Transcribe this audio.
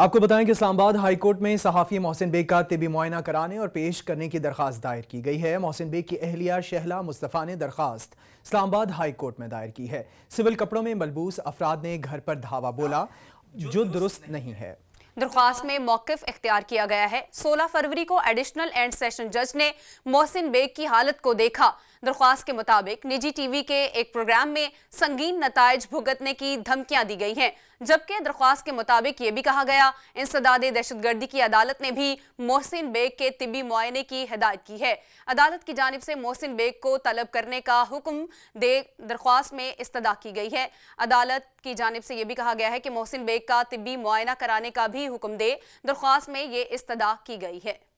आपको बताएं कि इस्लामाबाद हाईकोर्ट में सहाफ़ी मोहसिन बेग का तबी मुआयना कराने और पेश करने की दरख्वास्त दायर की गई है मोहसिन बेग की अहलिया शहला मुस्तफ़ा ने दरख्वास्त इस्लामाबाद हाईकोर्ट में दायर की है सिविल कपड़ों में मलबूस अफराद ने घर पर धावा बोला जो दुरुस्त नहीं है दरख्वास्त में मौकफ इख्तियार किया गया है सोलह फरवरी को एडिशनल एंड सेशन जज ने मोहसिन बेग की हालत को देखा दरख्वास्त के मुताबिक निजी टीवी के एक प्रोग्राम में संगीन नतज भुगतने की धमकियां दी गई हैं जबकि दरख्वास्त के मुताबिक ये भी कहा गया इंसदाद दहशतगर्दी की अदालत ने भी मोहसिन बेग के तिबी मुआयने की हिदायत की है अदालत की जानब से मोहसिन बेग को तलब करने का हुक्म दे दरख्वास्त में इस्तदा की गई है अदालत की जानब से यह भी कहा गया है कि मोहसिन बेग का तिबी मुआयना कराने का भी हुक्म दे दरख्वास्त में ये इस्तदा की गई है